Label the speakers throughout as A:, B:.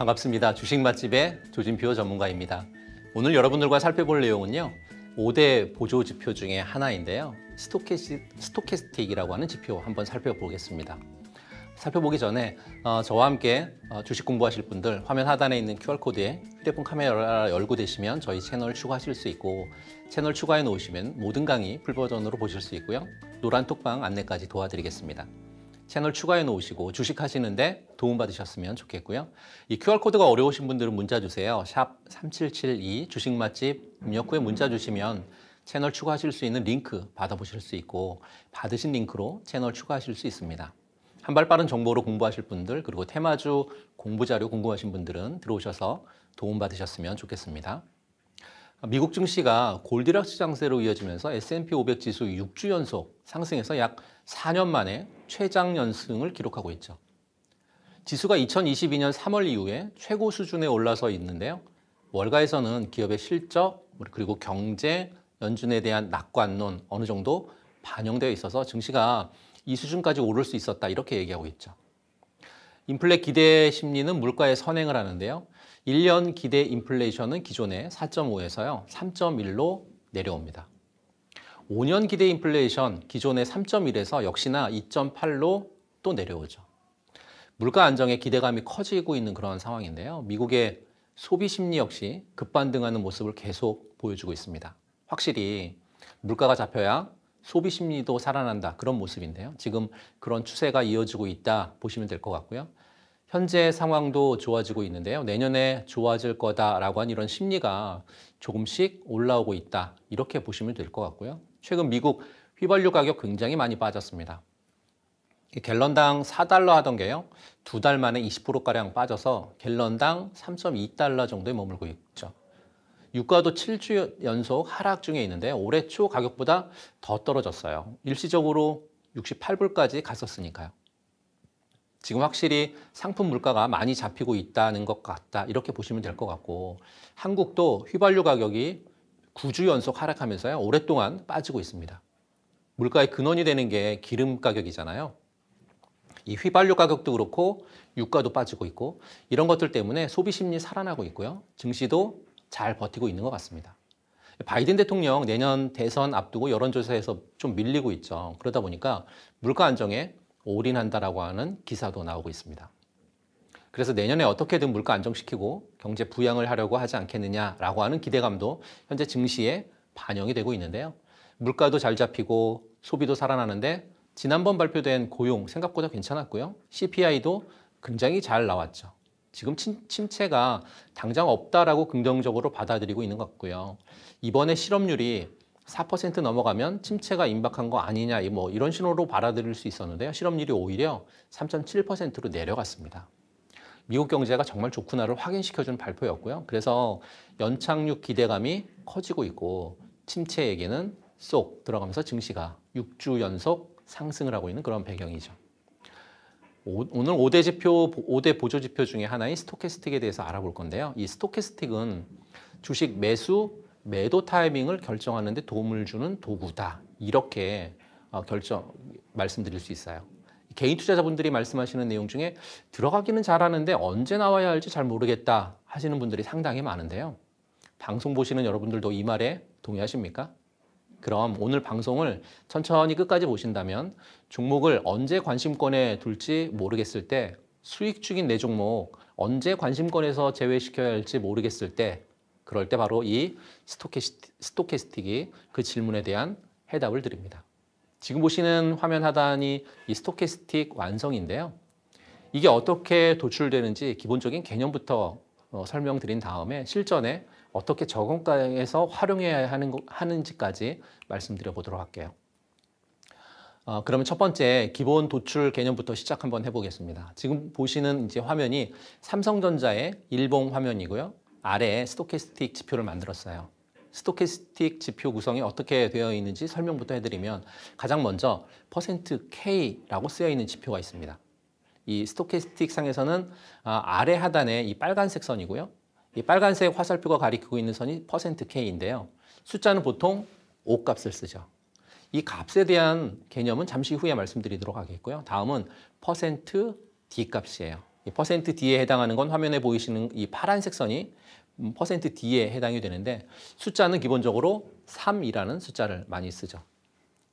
A: 반갑습니다. 주식 맛집의 조진표 전문가입니다. 오늘 여러분들과 살펴볼 내용은요. 5대 보조 지표 중에 하나인데요. 스토캐시, 스토캐스틱이라고 하는 지표 한번 살펴보겠습니다. 살펴보기 전에 어, 저와 함께 어, 주식 공부하실 분들 화면 하단에 있는 QR코드에 휴대폰 카메라 열고 되시면 저희 채널 추가하실 수 있고 채널 추가해 놓으시면 모든 강의 풀버전으로 보실 수 있고요. 노란 톡방 안내까지 도와드리겠습니다. 채널 추가해 놓으시고 주식 하시는데 도움받으셨으면 좋겠고요. 이 QR코드가 어려우신 분들은 문자 주세요. 샵 3772 주식맛집 입력 후에 문자 주시면 채널 추가하실 수 있는 링크 받아보실 수 있고 받으신 링크로 채널 추가하실 수 있습니다. 한발 빠른 정보로 공부하실 분들 그리고 테마주 공부자료 궁금하신 분들은 들어오셔서 도움받으셨으면 좋겠습니다. 미국 증시가 골디락스 장세로 이어지면서 S&P 500 지수 6주 연속 상승해서 약 4년 만에 최장 연승을 기록하고 있죠. 지수가 2022년 3월 이후에 최고 수준에 올라서 있는데요. 월가에서는 기업의 실적 그리고 경제 연준에 대한 낙관론 어느 정도 반영되어 있어서 증시가 이 수준까지 오를 수 있었다 이렇게 얘기하고 있죠. 인플레 기대 심리는 물가에 선행을 하는데요. 1년 기대 인플레이션은 기존의 4.5에서요. 3.1로 내려옵니다. 5년 기대 인플레이션 기존의 3.1에서 역시나 2.8로 또 내려오죠. 물가 안정에 기대감이 커지고 있는 그런 상황인데요. 미국의 소비 심리 역시 급반등하는 모습을 계속 보여주고 있습니다. 확실히 물가가 잡혀야 소비 심리도 살아난다 그런 모습인데요. 지금 그런 추세가 이어지고 있다 보시면 될 것 같고요. 현재 상황도 좋아지고 있는데요. 내년에 좋아질 거다라고 한 이런 심리가 조금씩 올라오고 있다 이렇게 보시면 될 것 같고요. 최근 미국 휘발유 가격 굉장히 많이 빠졌습니다. 갤런당 4달러 하던 게요. 두 달 만에 20%가량 빠져서 갤런당 3.2달러 정도에 머물고 있죠. 유가도 7주 연속 하락 중에 있는데 올해 초 가격보다 더 떨어졌어요. 일시적으로 68불까지 갔었으니까요. 지금 확실히 상품 물가가 많이 잡히고 있다는 것 같다. 이렇게 보시면 될 것 같고 한국도 휘발유 가격이 9주 연속 하락하면서 오랫동안 빠지고 있습니다. 물가의 근원이 되는 게 기름 가격이잖아요. 이 휘발유 가격도 그렇고 유가도 빠지고 있고 이런 것들 때문에 소비 심리 살아나고 있고요. 증시도 잘 버티고 있는 것 같습니다. 바이든 대통령 내년 대선 앞두고 여론조사에서 좀 밀리고 있죠. 그러다 보니까 물가 안정에 올인한다라고 하는 기사도 나오고 있습니다. 그래서 내년에 어떻게든 물가 안정시키고 경제 부양을 하려고 하지 않겠느냐라고 하는 기대감도 현재 증시에 반영이 되고 있는데요. 물가도 잘 잡히고 소비도 살아나는데 지난번 발표된 고용 생각보다 괜찮았고요. CPI도 굉장히 잘 나왔죠. 지금 침, 체가 당장 없다라고 긍정적으로 받아들이고 있는 것 같고요. 이번에 실업률이 4% 넘어가면 침체가 임박한 거 아니냐 뭐 이런 신호로 받아들일 수 있었는데요. 실업률이 오히려 3.7%로 내려갔습니다. 미국 경제가 정말 좋구나를 확인시켜준 발표였고요. 그래서 연착륙 기대감이 커지고 있고 침체 얘기는 쏙 들어가면서 증시가 6주 연속 상승을 하고 있는 그런 배경이죠. 오, 늘 5대 지표, 5대 보조 지표 중에 하나인 스토캐스틱에 대해서 알아볼 건데요. 이 스토캐스틱은 주식 매수, 매도 타이밍을 결정하는 데 도움을 주는 도구다. 이렇게 어, 결정 말씀드릴 수 있어요. 개인 투자자분들이 말씀하시는 내용 중에 들어가기는 잘하는데 언제 나와야 할지 잘 모르겠다 하시는 분들이 상당히 많은데요. 방송 보시는 여러분들도 이 말에 동의하십니까? 그럼 오늘 방송을 천천히 끝까지 보신다면 종목을 언제 관심권에 둘지 모르겠을 때 수익 중인 내 종목 언제 관심권에서 제외시켜야 할지 모르겠을 때 그럴 때 바로 이스토캐캐스틱이그 질문에 대한 해답을 드립니다. 지금 보시는 화면 하단이 이 스토캐스틱 완성인데요. 이게 어떻게 도출되는지 기본적인 개념부터 어, 설명드린 다음에 실전에 어떻게 저용가에서 활용해야 하는, 하는지까지 말씀드려 보도록 할게요. 어, 그러면 첫 번째 기본 도출 개념부터 시작 한번 해보겠습니다. 지금 보시는 이제 화면이 삼성전자의 일봉 화면이고요. 아래에 스토캐스틱 지표를 만들었어요. 스토캐스틱 지표 구성이 어떻게 되어 있는지 설명부터 해드리면 가장 먼저 퍼센트 %K라고 쓰여 있는 지표가 있습니다. 이 스토캐스틱 상에서는 아, 아래 하단에 이 빨간색 선이고요. 이 빨간색 화살표가 가리키고 있는 선이 퍼센트 %K인데요. 숫자는 보통 5값을 쓰죠. 이 값에 대한 개념은 잠시 후에 말씀드리도록 하겠고요. 다음은 퍼센트 %D 값이에요. 이 퍼센트 %D에 해당하는 건 화면에 보이시는 이 파란색 선이 퍼센트 %D에 해당이 되는데 숫자는 기본적으로 3이라는 숫자를 많이 쓰죠.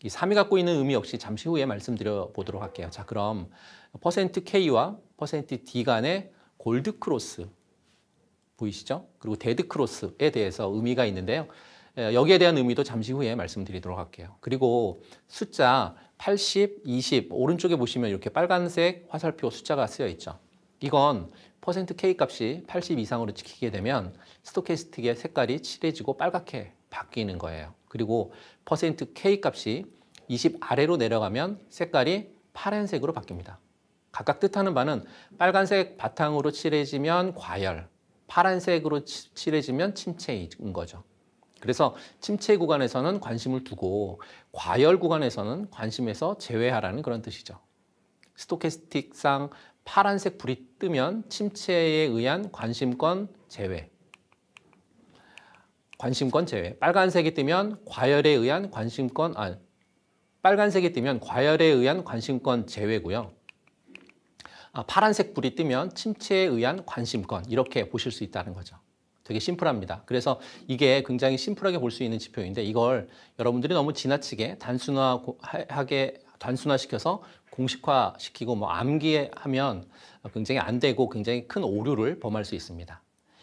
A: 이 3이 갖고 있는 의미 역시 잠시 후에 말씀드려 보도록 할게요. 자, 그럼 퍼센트 %K와 퍼센트 %D 간의 골드 크로스 보이시죠? 그리고 데드 크로스에 대해서 의미가 있는데요. 여기에 대한 의미도 잠시 후에 말씀드리도록 할게요. 그리고 숫자 80, 20 오른쪽에 보시면 이렇게 빨간색 화살표 숫자가 쓰여 있죠. 이건 퍼센트 K 값이 80 이상으로 찍히게 되면 스토캐스틱의 색깔이 칠해지고 빨갛게 바뀌는 거예요. 그리고 퍼센트 K 값이 20 아래로 내려가면 색깔이 파란색으로 바뀝니다. 각각 뜻하는 바는 빨간색 바탕으로 칠해지면 과열, 파란색으로 칠해지면 침체인 거죠. 그래서 침체 구간에서는 관심을 두고 과열 구간에서는 관심에서 제외하라는 그런 뜻이죠. 스토캐스틱상 파란색 불이 뜨면 침체에 의한 관심권 제외. 관심권 제외. 빨간색이 뜨면 과열에 의한 관심권 아 빨간색이 뜨면 과열에 의한 관심권 제외고요. 아, 파란색 불이 뜨면 침체에 의한 관심권 이렇게 보실 수 있다는 거죠. 되게 심플합니다. 그래서 이게 굉장히 심플하게 볼 수 있는 지표인데 이걸 여러분들이 너무 지나치게 단순화하게 단순화시켜서 공식화시키고 뭐 암기하면 굉장히 안 되고 굉장히 큰 오류를 범할 수 있습니다.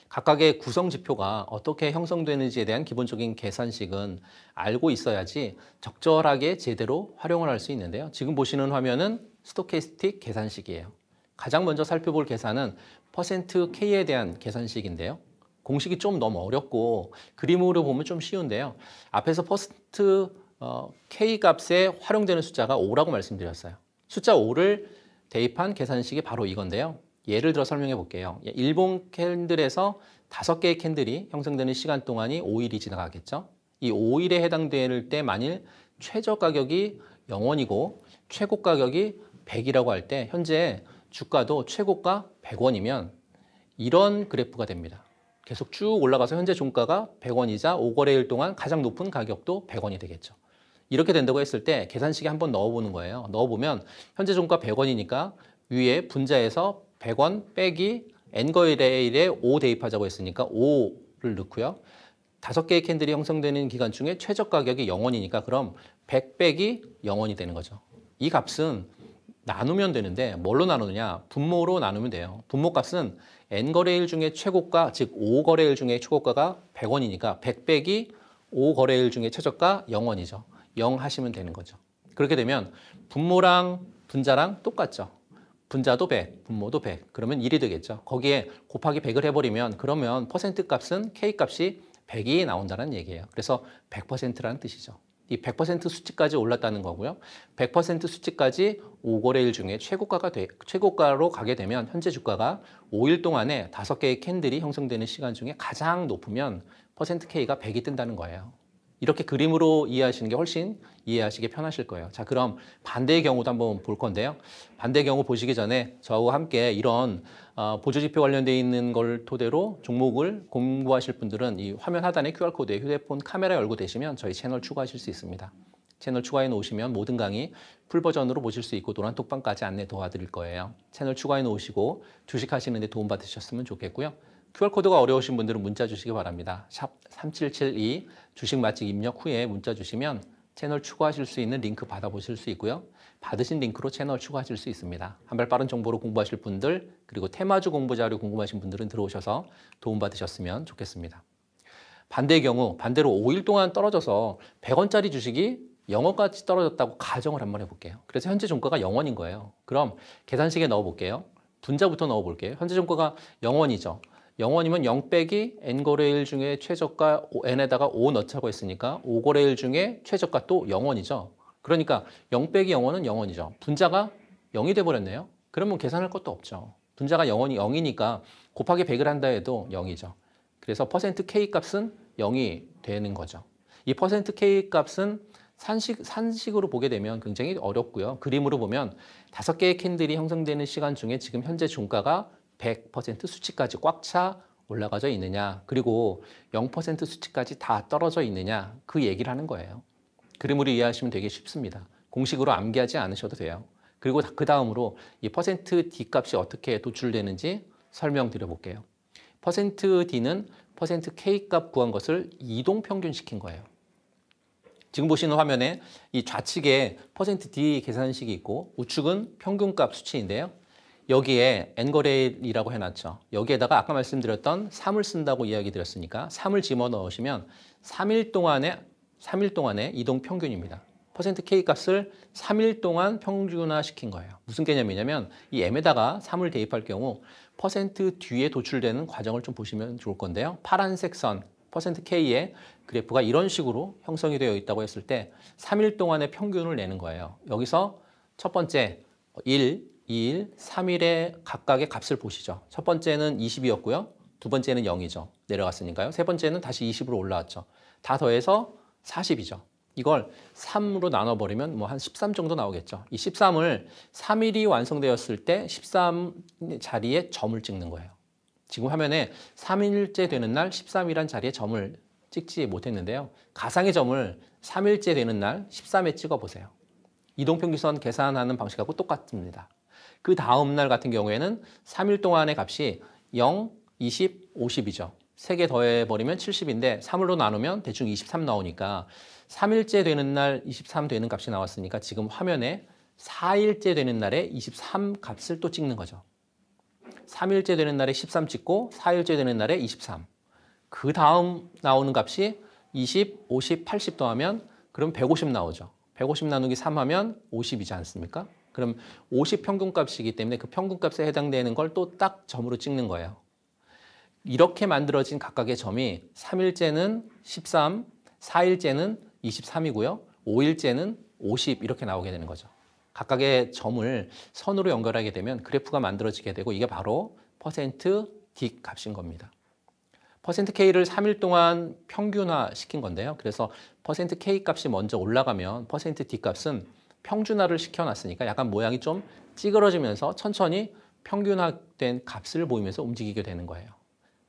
A: 각각의 구성 지표가 어떻게 형성되는지에 대한 기본적인 계산식은 알고 있어야지 적절하게 제대로 활용을 할 수 있는데요. 지금 보시는 화면은 스토캐스틱 계산식이에요. 가장 먼저 살펴볼 계산은 퍼센트 %K에 대한 계산식인데요. 공식이 좀 너무 어렵고 그림으로 보면 좀 쉬운데요. 앞에서 퍼센트 어, K값에 활용되는 숫자가 5라고 말씀드렸어요. 숫자 5를 대입한 계산식이 바로 이건데요. 예를 들어 설명해 볼게요. 예, 일본 캔들에서 다섯 개의 캔들이 형성되는 시간 동안이 5일이 지나가겠죠. 이 5일에 해당될 때 만일 최저 가격이 0원이고 최고 가격이 100이라고 할 때 현재 주가도 최고가 100원이면 이런 그래프가 됩니다. 계속 쭉 올라가서 현재 종가가 100원이자 5거래일 동안 가장 높은 가격도 100원이 되겠죠. 이렇게 된다고 했을 때 계산식에 한번 넣어보는 거예요. 넣어보면 현재 종가 100원이니까 위에 분자에서 100원 빼기 n거 1에 1에 5 대입하자고 했으니까 5를 넣고요. 다섯 개의 캔들이 형성되는 기간 중에 최저 가격이 0원이니까 그럼 100 빼기 0원이 되는 거죠. 이 값은 나누면 되는데 뭘로 나누느냐? 분모로 나누면 돼요. 분모값은 n거래일 중에 최고가, 즉 5거래일 중에 최고가가 100원이니까 100 빼기 5거래일 중에 최저가 0원이죠. 0 하시면 되는 거죠. 그렇게 되면 분모랑 분자랑 똑같죠. 분자도 100, 분모도 100. 그러면 1이 되겠죠. 거기에 곱하기 100을 해버리면 그러면 퍼센트 값은 K값이 100이 나온다는 얘기예요. 그래서 100%라는 뜻이죠. 이 100% 수치까지 올랐다는 거고요. 100% 수치까지 5거래일 중에 최고가가 되, 최고가로 가게 되면 현재 주가가 5일 동안에 5개의 캔들이 형성되는 시간 중에 가장 높으면 퍼센트 K가 100이 뜬다는 거예요. 이렇게 그림으로 이해하시는 게 훨씬 이해하시기 편하실 거예요. 자, 그럼 반대의 경우도 한번 볼 건데요. 반대의 경우 보시기 전에 저와 함께 이런 어, 보조지표 관련되어 있는 걸 토대로 종목을 공부하실 분들은 이 화면 하단에 QR코드에 휴대폰 카메라 열고 되시면 저희 채널 추가하실 수 있습니다. 채널 추가해 놓으시면 모든 강의 풀 버전으로 보실 수 있고 노란 톡방까지 안내 도와드릴 거예요. 채널 추가해 놓으시고 주식하시는데 도움받으셨으면 좋겠고요. QR코드가 어려우신 분들은 문자 주시기 바랍니다. 3772 주식 맛집 입력 후에 문자 주시면 채널 추가하실 수 있는 링크 받아보실 수 있고요. 받으신 링크로 채널 추가하실 수 있습니다. 한발 빠른 정보로 공부하실 분들 그리고 테마주 공부 자료 궁금하신 분들은 들어오셔서 도움받으셨으면 좋겠습니다. 반대의 경우 반대로 5일 동안 떨어져서 100원짜리 주식이 0원까지 떨어졌다고 가정을 한번 해볼게요. 그래서 현재 종가가 0원인 거예요. 그럼 계산식에 넣어볼게요. 분자부터 넣어볼게요. 현재 종가가 0원이죠. 영원이면 0 빼기 n거래 일 중에 최저가 n에다가 5 넣자고 했으니까 5거래 일 중에 최저가 또 영원이죠. 그러니까 0 빼기 영원은 영원이죠. 분자가 0이 돼버렸네요. 그러면 계산할 것도 없죠. 분자가 영원이 0이니까 곱하기 100을 한다 해도 0이죠. 그래서 퍼센트 %k 값은 0이 되는 거죠. 이 퍼센트 %k 값은 산식, 산식으로 보게 되면 굉장히 어렵고요. 그림으로 보면 다섯 개의 캔들이 형성되는 시간 중에 지금 현재 종가가 100% 수치까지 꽉 차 올라가져 있느냐 그리고 0% 수치까지 다 떨어져 있느냐 그 얘기를 하는 거예요. 그림으로 이해하시면 되게 쉽습니다. 공식으로 암기하지 않으셔도 돼요. 그리고 그 다음으로 이 퍼센트 %d 값이 어떻게 도출되는지 설명드려 볼게요. 퍼센트 %d는 퍼센트 %k 값 구한 것을 이동 평균시킨 거예요. 지금 보시는 화면에 이 좌측에 퍼센트 %d 계산식이 있고 우측은 평균값 수치인데요. 여기에 엔거레일이라고 해놨죠. 여기에다가 아까 말씀드렸던 3을 쓴다고 이야기 드렸으니까 3을 집어넣으시면 3일 동안에 3일 동안의 이동 평균입니다. 퍼센트 K 값을 3일 동안 평균화시킨 거예요. 무슨 개념이냐면 이 M에다가 3을 대입할 경우 퍼센트 뒤에 도출되는 과정을 좀 보시면 좋을 건데요. 파란색 선 퍼센트 K의 그래프가 이런 식으로 형성이 되어 있다고 했을 때 3일 동안의 평균을 내는 거예요. 여기서 첫 번째 1, 2일, 3일에 각각의 값을 보시죠. 첫 번째는 20이었고요. 두 번째는 0이죠. 내려갔으니까요. 세 번째는 다시 20으로 올라왔죠. 다 더해서 40이죠. 이걸 3으로 나눠버리면 뭐 한 13 정도 나오겠죠. 이 13을 3일이 완성되었을 때 13 자리에 점을 찍는 거예요. 지금 화면에 3일째 되는 날 13이란 자리에 점을 찍지 못했는데요. 가상의 점을 3일째 되는 날 13에 찍어보세요. 이동평균선 계산하는 방식하고 똑같습니다. 그 다음 날 같은 경우에는 3일 동안의 값이 0, 20, 50이죠. 3개 더해버리면 70인데 3으로 나누면 대충 23 나오니까 3일째 되는 날 23 되는 값이 나왔으니까 지금 화면에 4일째 되는 날에 23 값을 또 찍는 거죠. 3일째 되는 날에 13 찍고 4일째 되는 날에 23. 그 다음 나오는 값이 20, 50, 80 더하면 그럼 150 나오죠. 150 나누기 3 하면 50이지 않습니까? 그럼 50 평균값이기 때문에 그 평균값에 해당되는 걸 또 딱 점으로 찍는 거예요. 이렇게 만들어진 각각의 점이 3일째는 13, 4일째는 23이고요. 5일째는 50 이렇게 나오게 되는 거죠. 각각의 점을 선으로 연결하게 되면 그래프가 만들어지게 되고 이게 바로 퍼센트 딕 값인 겁니다. 퍼센트 K를 3일 동안 평균화 시킨 건데요. 그래서 퍼센트 K 값이 먼저 올라가면 퍼센트 D 값은 평준화를 시켜놨으니까 약간 모양이 좀 찌그러지면서 천천히 평균화된 값을 보이면서 움직이게 되는 거예요.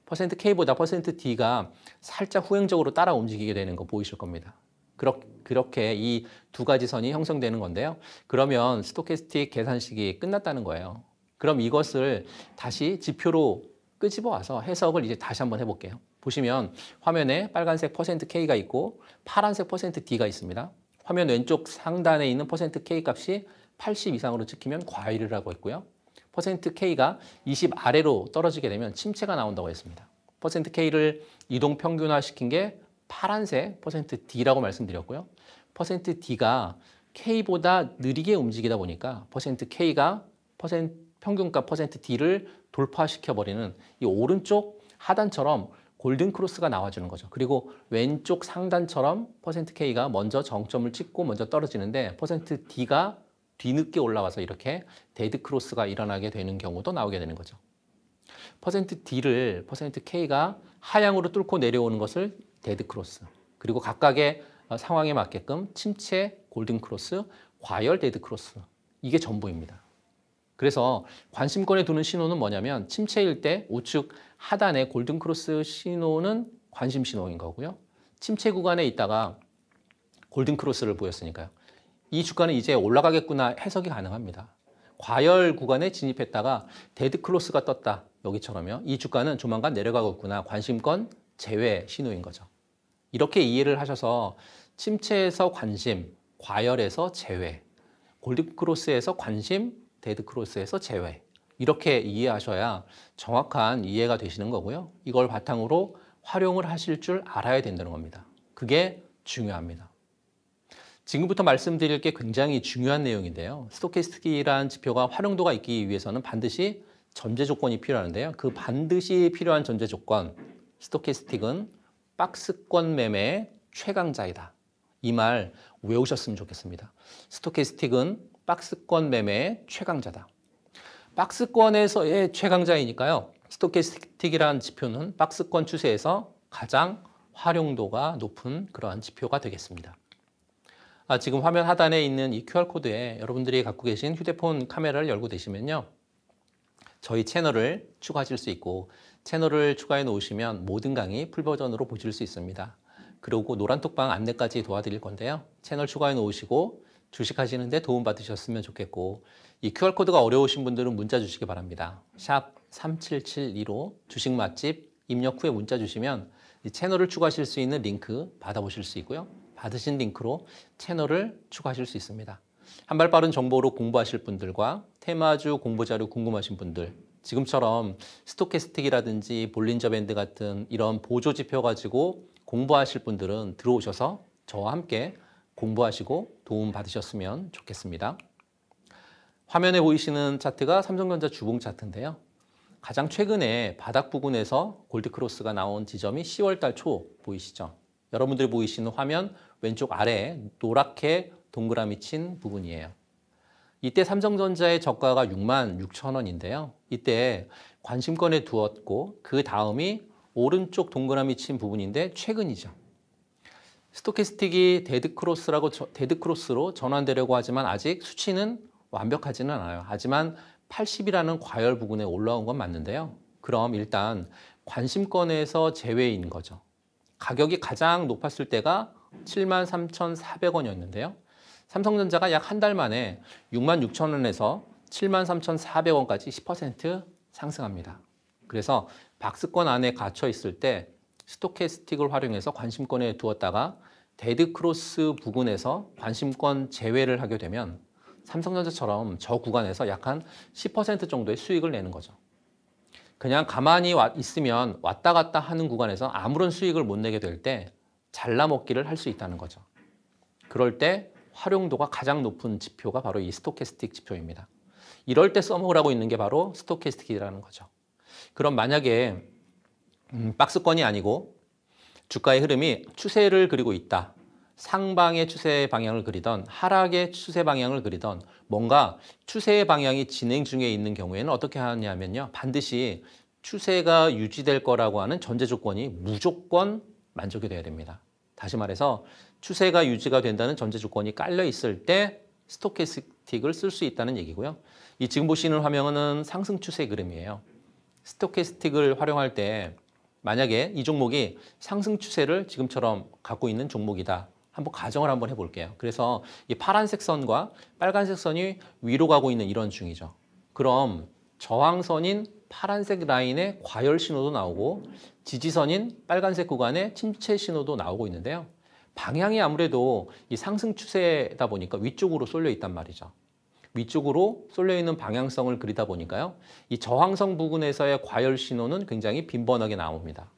A: 퍼센트 %K보다 퍼센트 %D가 살짝 후행적으로 따라 움직이게 되는 거 보이실 겁니다. 그렇, 그렇게 이 두 가지 선이 형성되는 건데요. 그러면 스토캐스틱 계산식이 끝났다는 거예요. 그럼 이것을 다시 지표로 끄집어와서 해석을 이제 다시 한번 해볼게요. 보시면 화면에 빨간색 퍼센트 %K가 있고 파란색 퍼센트 %D가 있습니다. 화면 왼쪽 상단에 있는 퍼센트 %K 값이 80 이상으로 찍히면 과일이라고 했고요. 퍼센트 %K가 20 아래로 떨어지게 되면 침체가 나온다고 했습니다. 퍼센트 %K를 이동 평균화시킨 게 파란색 퍼센트 %D라고 말씀드렸고요. 퍼센트 %D가 K보다 느리게 움직이다 보니까 퍼센트 %K가 퍼센트 평균값 퍼센트 %D를 돌파시켜버리는 이 오른쪽 하단처럼 골든 크로스가 나와주는 거죠. 그리고 왼쪽 상단처럼 퍼센트 K가 먼저 정점을 찍고 먼저 떨어지는데 퍼센트 D가 뒤늦게 올라와서 이렇게 데드 크로스가 일어나게 되는 경우도 나오게 되는 거죠. 퍼센트 D를 퍼센트 K가 하향으로 뚫고 내려오는 것을 데드 크로스 그리고 각각의 어, 상황에 맞게끔 침체, 골든 크로스, 과열 데드 크로스 이게 전부입니다. 그래서 관심권에 두는 신호는 뭐냐면 침체일 때 우측 하단에 골든크로스 신호는 관심 신호인 거고요. 침체 구간에 있다가 골든크로스를 보였으니까요. 이 주가는 이제 올라가겠구나 해석이 가능합니다. 과열 구간에 진입했다가 데드크로스가 떴다. 여기처럼요. 이 주가는 조만간 내려가겠구나. 관심권 제외 신호인 거죠. 이렇게 이해를 하셔서 침체에서 관심, 과열에서 제외, 골든크로스에서 관심, 데드크로스에서 제외 이렇게 이해하셔야 정확한 이해가 되시는 거고요. 이걸 바탕으로 활용을 하실 줄 알아야 된다는 겁니다. 그게 중요합니다. 지금부터 말씀드릴 게 굉장히 중요한 내용인데요. 스토캐스틱이라는 지표가 활용도가 있기 위해서는 반드시 전제 조건이 필요한데요. 그 반드시 필요한 전제 조건, 스토캐스틱은 박스권 매매의 최강자이다. 이 말 외우셨으면 좋겠습니다. 스토캐스틱은 박스권 매매의 최강자다. 박스권에서의 최강자이니까요. 스토캐스틱이라는 지표는 박스권 추세에서 가장 활용도가 높은 그러한 지표가 되겠습니다. 아, 지금 화면 하단에 있는 이 QR코드에 여러분들이 갖고 계신 휴대폰 카메라를 열고 되시면요. 저희 채널을 추가하실 수 있고 채널을 추가해 놓으시면 모든 강의 풀버전으로 보실 수 있습니다. 그리고 노란톡방 안내까지 도와드릴 건데요. 채널 추가해 놓으시고 주식하시는데 도움받으셨으면 좋겠고 이 QR코드가 어려우신 분들은 문자 주시기 바랍니다. 샵 3772로 주식 맛집 입력 후에 문자 주시면 채널을 추가하실 수 있는 링크 받아보실 수 있고요. 받으신 링크로 채널을 추가하실 수 있습니다. 한발 빠른 정보로 공부하실 분들과 테마주 공부 자료 궁금하신 분들 지금처럼 스토캐스틱이라든지 볼린저 밴드 같은 이런 보조 지표 가지고 공부하실 분들은 들어오셔서 저와 함께 공부하시고 도움 받으셨으면 좋겠습니다. 화면에 보이시는 차트가 삼성전자 주봉 차트인데요. 가장 최근에 바닥 부근에서 골드크로스가 나온 지점이 10월 달초 보이시죠? 여러분들이 보이시는 화면 왼쪽 아래 노랗게 동그라미 친 부분이에요. 이때 삼성전자의 저가가 6만 6천 원인데요. 이때 관심권에 두었고 그 다음이 오른쪽 동그라미 친 부분인데 최근이죠. 스토캐스틱이 데드크로스라고 데드크로스로 전환되려고 하지만 아직 수치는 완벽하지는 않아요. 하지만 80이라는 과열 부분에 올라온 건 맞는데요. 그럼 일단 관심권에서 제외인 거죠. 가격이 가장 높았을 때가 73,400원이었는데요. 삼성전자가 약 한 달 만에 66,000원에서 73,400원까지 10% 상승합니다. 그래서 박스권 안에 갇혀 있을 때 스토캐스틱을 활용해서 관심권에 두었다가 데드크로스 부근에서 관심권 제외를 하게 되면 삼성전자처럼 저 구간에서 약 한 10% 정도의 수익을 내는 거죠. 그냥 가만히 있으면 왔다 갔다 하는 구간에서 아무런 수익을 못 내게 될 때 잘라먹기를 할 수 있다는 거죠. 그럴 때 활용도가 가장 높은 지표가 바로 이 스토캐스틱 지표입니다. 이럴 때 써먹으라고 있는 게 바로 스토캐스틱이라는 거죠. 그럼 만약에 음, 박스권이 아니고 주가의 흐름이 추세를 그리고 있다. 상방의 추세 방향을 그리던 하락의 추세 방향을 그리던 뭔가 추세 방향이 진행 중에 있는 경우에는 어떻게 하냐면요. 반드시 추세가 유지될 거라고 하는 전제 조건이 무조건 만족이 돼야 됩니다. 다시 말해서 추세가 유지가 된다는 전제 조건이 깔려 있을 때 스토캐스틱을 쓸 수 있다는 얘기고요. 이 지금 보시는 화면은 상승 추세 그림이에요. 스토캐스틱을 활용할 때 만약에 이 종목이 상승 추세를 지금처럼 갖고 있는 종목이다. 한번 가정을 한번 해볼게요. 그래서 이 파란색 선과 빨간색 선이 위로 가고 있는 이런 중이죠. 그럼 저항선인 파란색 라인의 과열 신호도 나오고 지지선인 빨간색 구간의 침체 신호도 나오고 있는데요. 방향이 아무래도 이 상승 추세다 보니까 위쪽으로 쏠려 있단 말이죠. 위쪽으로 쏠려 있는 방향성을 그리다 보니까요. 이 저항성 부근에서의 과열 신호는 굉장히 빈번하게 나옵니다.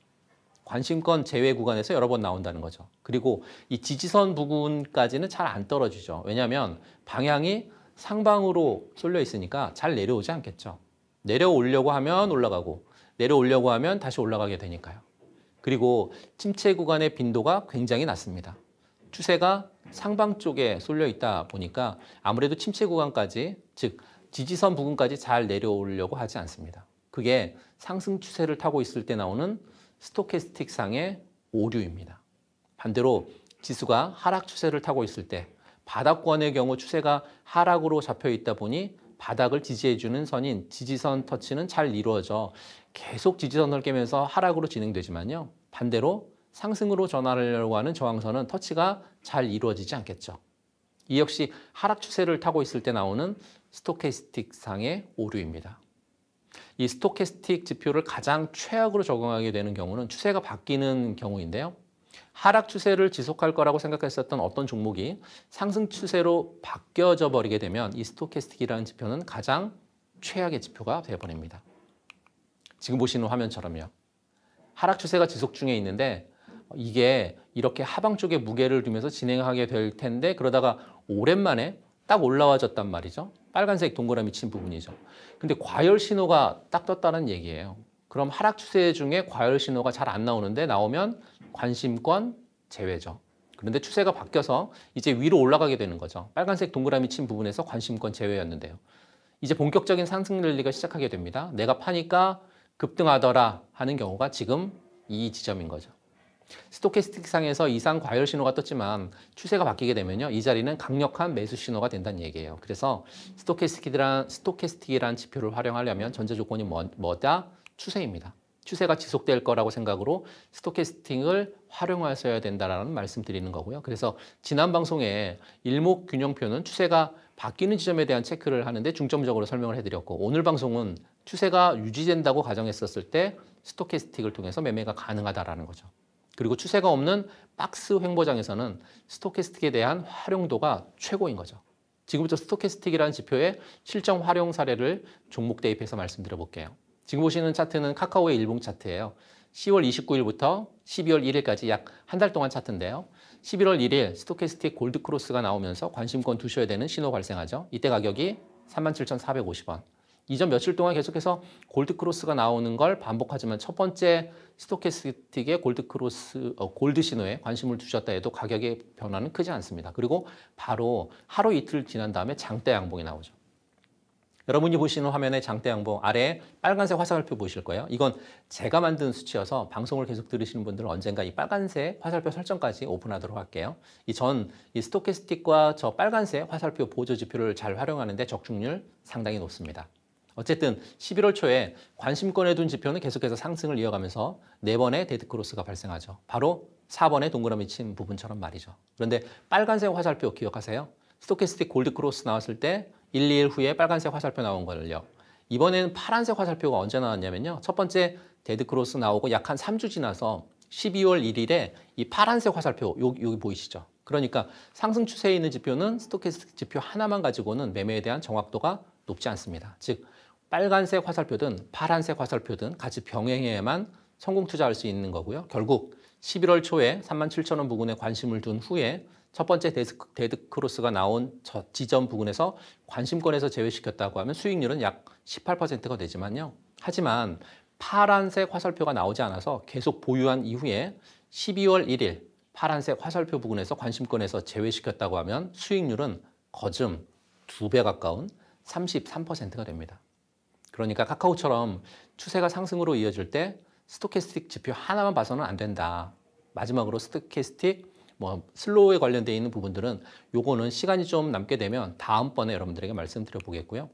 A: 관심권 제외 구간에서 여러 번 나온다는 거죠. 그리고 이 지지선 부근까지는 잘 안 떨어지죠. 왜냐하면 방향이 상방으로 쏠려 있으니까 잘 내려오지 않겠죠. 내려오려고 하면 올라가고 내려오려고 하면 다시 올라가게 되니까요. 그리고 침체 구간의 빈도가 굉장히 낮습니다. 추세가 상방 쪽에 쏠려 있다 보니까 아무래도 침체 구간까지 즉 지지선 부근까지 잘 내려오려고 하지 않습니다. 그게 상승 추세를 타고 있을 때 나오는 스토캐스틱상의 오류입니다. 반대로 지수가 하락 추세를 타고 있을 때 바닥권의 경우 추세가 하락으로 잡혀 있다 보니 바닥을 지지해주는 선인 지지선 터치는 잘 이루어져 계속 지지선을 깨면서 하락으로 진행되지만요. 반대로 상승으로 전환하려고 하는 저항선은 터치가 잘 이루어지지 않겠죠. 이 역시 하락 추세를 타고 있을 때 나오는 스토캐스틱상의 오류입니다. 이 스토캐스틱 지표를 가장 최악으로 적용하게 되는 경우는 추세가 바뀌는 경우인데요. 하락 추세를 지속할 거라고 생각했었던 어떤 종목이 상승 추세로 바뀌어져 버리게 되면 이 스토캐스틱이라는 지표는 가장 최악의 지표가 되어버립니다. 지금 보시는 화면처럼요. 하락 추세가 지속 중에 있는데 이게 이렇게 하방 쪽에 무게를 두면서 진행하게 될 텐데 그러다가 오랜만에 딱 올라와졌단 말이죠. 빨간색 동그라미 친 부분이죠. 근데 과열 신호가 딱 떴다는 얘기예요. 그럼 하락 추세 중에 과열 신호가 잘 안 나오는데 나오면 관심권 제외죠. 그런데 추세가 바뀌어서 이제 위로 올라가게 되는 거죠. 빨간색 동그라미 친 부분에서 관심권 제외였는데요. 이제 본격적인 상승 랠리가 시작하게 됩니다. 내가 파니까 급등하더라 하는 경우가 지금 이 지점인 거죠. 스토캐스틱상에서 이상 과열 신호가 떴지만 추세가 바뀌게 되면요. 이 자리는 강력한 매수 신호가 된다는 얘기예요. 그래서 스토캐스틱이란 스토캐스틱이란 지표를 활용하려면 전제 조건이 뭐, 뭐다? 추세입니다. 추세가 지속될 거라고 생각으로 스토캐스팅을 활용하셔야 된다라는 말씀드리는 거고요. 그래서 지난 방송에 일목 균형표는 추세가 바뀌는 지점에 대한 체크를 하는데 중점적으로 설명을 해드렸고 오늘 방송은 추세가 유지된다고 가정했었을 때 스토캐스틱을 통해서 매매가 가능하다라는 거죠. 그리고 추세가 없는 박스 횡보장에서는 스토캐스틱에 대한 활용도가 최고인 거죠. 지금부터 스토캐스틱이라는 지표의 실정 활용 사례를 종목 대입해서 말씀드려 볼게요. 지금 보시는 차트는 카카오의 일봉 차트예요. 10월 29일부터 12월 1일까지 약 한 달 동안 차트인데요. 11월 1일 스토캐스틱 골드크로스가 나오면서 관심권 두셔야 되는 신호 발생하죠. 이때 가격이 37,450원. 이전 며칠 동안 계속해서 골드크로스가 나오는 걸 반복하지만 첫 번째 스토캐스틱의 골드 크로스 어, 골드 신호에 관심을 두셨다 해도 가격의 변화는 크지 않습니다. 그리고 바로 하루 이틀 지난 다음에 장대 양봉이 나오죠. 여러분이 보시는 화면에 장대 양봉 아래 빨간색 화살표 보실 이 거예요. 이건 제가 만든 수치여서 방송을 계속 들으시는 분들은 언젠가 이 빨간색 화살표 설정까지 오픈하도록 할게요. 이 전 이 스토캐스틱과 저 빨간색 화살표 보조 지표를 잘 활용하는데 적중률 상당히 높습니다. 어쨌든 11월 초에 관심권에 둔 지표는 계속해서 상승을 이어가면서 네 번의 데드크로스가 발생하죠. 바로 4번의 동그라미 친 부분처럼 말이죠. 그런데 빨간색 화살표 기억하세요? 스토캐스틱 골드크로스 나왔을 때 1, 2일 후에 빨간색 화살표 나온 거를요. 이번에는 파란색 화살표가 언제 나왔냐면요. 첫 번째 데드크로스 나오고 약 한 3주 지나서 12월 1일에 이 파란색 화살표 여기, 여기 보이시죠? 그러니까 상승 추세에 있는 지표는 스토캐스틱 지표 하나만 가지고는 매매에 대한 정확도가 높지 않습니다. 즉 빨간색 화살표든 파란색 화살표든 같이 병행해야만 성공 투자할 수 있는 거고요. 결국 11월 초에 37,000원 부근에 관심을 둔 후에 첫 번째 데드 크로스가 나온 지점 부근에서 관심권에서 제외시켰다고 하면 수익률은 약 18%가 되지만요. 하지만 파란색 화살표가 나오지 않아서 계속 보유한 이후에 12월 1일 파란색 화살표 부근에서 관심권에서 제외시켰다고 하면 수익률은 거즘 두 배 가까운 33%가 됩니다. 그러니까 카카오처럼 추세가 상승으로 이어질 때 스토캐스틱 지표 하나만 봐서는 안 된다. 마지막으로 스토캐스틱 뭐 슬로우에 관련되어 있는 부분들은 요거는 시간이 좀 남게 되면 다음번에 여러분들에게 말씀드려 보겠고요.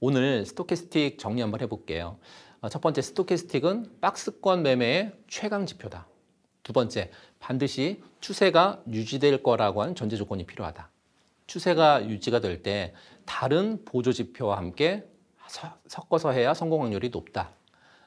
A: 오늘 스토캐스틱 정리 한번 해볼게요. 어, 첫 번째 스토캐스틱은 박스권 매매의 최강 지표다. 두 번째 반드시 추세가 유지될 거라고 하는 전제 조건이 필요하다. 추세가 유지가 될 때 다른 보조 지표와 함께 섞어서 해야 성공 확률이 높다.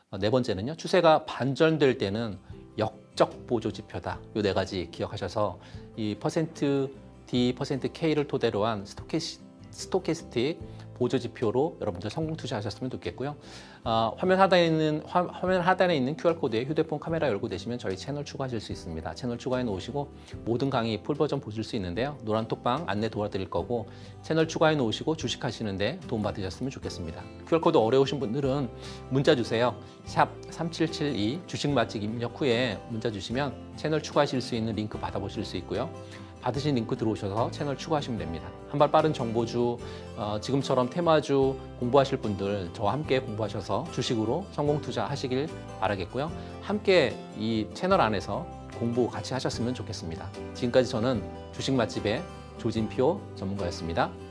A: 어, 네 번째는요. 추세가 반전될 때는 역적 보조 지표다. 이 네 가지 기억하셔서 이 퍼센트 D, 퍼센트 K를 토대로 한 스토캐시, 스토캐스틱 보조 지표로 여러분들 성공 투자하셨으면 좋겠고요. 어, 화면 하단에 있는 화, 화면 하단에 있는 QR 코드에 휴대폰 카메라 열고 되시면 저희 채널 추가하실 수 있습니다. 채널 추가해 놓으시고 모든 강의 풀 버전 보실 수 있는데요. 노란 톡방 안내 도와드릴 거고 채널 추가해 놓으시고 주식 하시는데 도움 받으셨으면 좋겠습니다. QR 코드 어려우신 분들은 문자 주세요. 샵 3772 주식 맛집 입력 후에 문자 주시면 채널 추가하실 수 있는 링크 받아보실 수 있고요. 받으신 링크 들어오셔서 채널 추가하시면 됩니다. 한발 빠른 정보주, 어, 지금처럼 테마주 공부하실 분들 저와 함께 공부하셔서 주식으로 성공 투자하시길 바라겠고요. 함께 이 채널 안에서 공부 같이 하셨으면 좋겠습니다. 지금까지 저는 주식 맛집의 조진표 전문가였습니다.